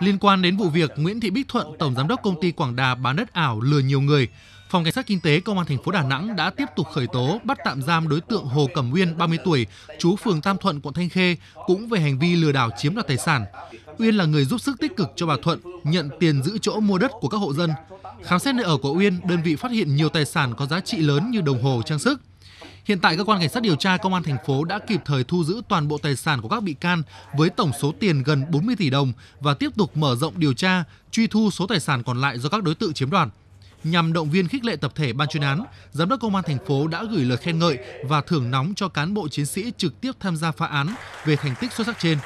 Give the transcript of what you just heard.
Liên quan đến vụ việc Nguyễn Thị Bích Thuận, tổng giám đốc công ty Quảng Đà bán đất ảo lừa nhiều người, Phòng Cảnh sát Kinh tế Công an thành phố Đà Nẵng đã tiếp tục khởi tố bắt tạm giam đối tượng Hồ Cẩm Uyên, 30 tuổi, chú phường Tam Thuận, quận Thanh Khê, cũng về hành vi lừa đảo chiếm đoạt tài sản. Uyên là người giúp sức tích cực cho bà Thuận, nhận tiền giữ chỗ mua đất của các hộ dân. Khám xét nơi ở của Uyên, đơn vị phát hiện nhiều tài sản có giá trị lớn như đồng hồ trang sức. Hiện tại cơ quan cảnh sát điều tra công an thành phố đã kịp thời thu giữ toàn bộ tài sản của các bị can với tổng số tiền gần 40 tỷ đồng và tiếp tục mở rộng điều tra, truy thu số tài sản còn lại do các đối tượng chiếm đoạt. Nhằm động viên khích lệ tập thể ban chuyên án, giám đốc công an thành phố đã gửi lời khen ngợi và thưởng nóng cho cán bộ chiến sĩ trực tiếp tham gia phá án về thành tích xuất sắc trên.